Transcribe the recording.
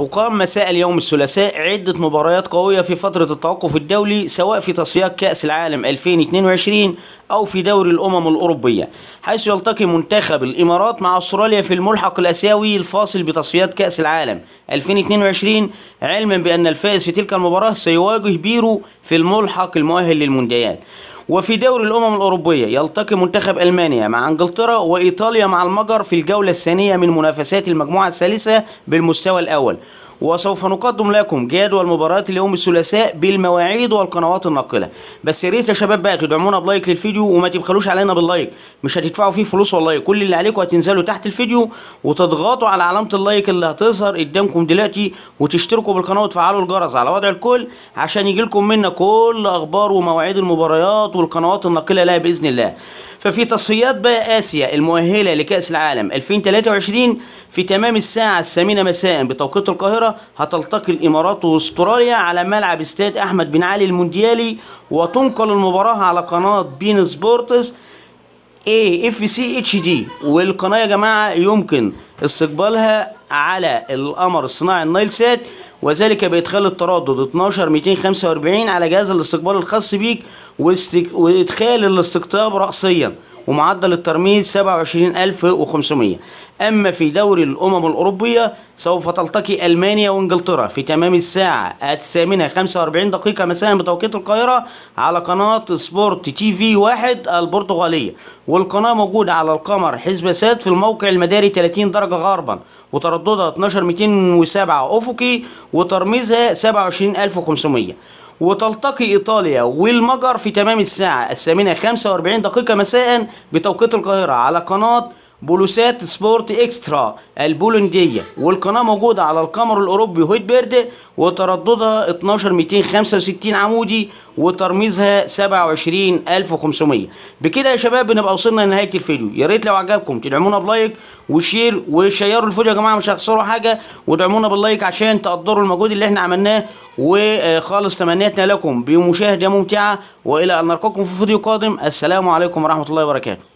تقام مساء اليوم الثلاثاء عدة مباريات قوية في فترة التوقف الدولي سواء في تصفيات كأس العالم 2022 أو في دوري الأمم الأوروبية حيث يلتقي منتخب الإمارات مع أستراليا في الملحق الآسيوي الفاصل بتصفيات كأس العالم 2022 علما بأن الفائز في تلك المباراة سيواجه بيرو في الملحق المؤهل للمونديال وفي دوري الأمم الأوروبية يلتقي منتخب ألمانيا مع إنجلترا وإيطاليا مع المجر في الجولة الثانية من منافسات المجموعة الثالثة بالمستوى الأول وسوف نقدم لكم جدول مباريات اليوم الثلاثاء بالمواعيد والقنوات الناقله بس يا ريت يا شباب بقى تدعمونا بلايك للفيديو وما تبخلوش علينا باللايك مش هتدفعوا فيه فلوس والله كل اللي عليكم هتنزلوا تحت الفيديو وتضغطوا على علامه اللايك اللي هتظهر قدامكم دلوقتي وتشتركوا بالقناه وتفعلوا الجرس على وضع الكل عشان يجي لكم منا كل اخبار ومواعيد المباريات والقنوات الناقله لها باذن الله ففي تصفيات بقى اسيا المؤهله لكاس العالم 2023 في تمام الساعه الثامنه مساء بتوقيت القاهره هتلتقي الإمارات وأستراليا على ملعب استاد أحمد بن علي المونديالي وتنقل المباراة على قناة بين سبورتس اي اف سي اتش دي والقناه يا جماعه يمكن استقبالها على القمر الصناعي النايل سات وذلك بادخال التردد 12 245 على جهاز الاستقبال الخاص بيك وادخال الاستقطاب راسيا ومعدل الترميز 27500 أما في دوري الأمم الأوروبية سوف تلتقي ألمانيا وإنجلترا في تمام الساعة الثامنة 45 دقيقة مساء بتوقيت القاهرة على قناة سبورت تي في واحد البرتغالية والقناة موجودة على القمر حزب سات في الموقع المداري 30 درجة غربا وترددها 12207 أفقي وترميزها 27500 وتلتقي إيطاليا والمجر في تمام الساعة الثامنة 45 دقيقة مساء بتوقيت القاهرة على قناة بولوسات سبورت اكسترا البولنديه والقناه موجوده على القمر الاوروبي هويت بيرد وترددها 12265 عمودي وترميزها 27500 بكده يا شباب بنبقى وصلنا لنهايه الفيديو يا ريت لو عجبكم تدعمونا بلايك وشير وشيروا الفيديو يا جماعه مش هتخسروا حاجه ودعمونا باللايك عشان تقدروا المجهود اللي احنا عملناه وخالص تمنياتنا لكم بمشاهده ممتعه والى ان نلقاكم في فيديو قادم السلام عليكم ورحمه الله وبركاته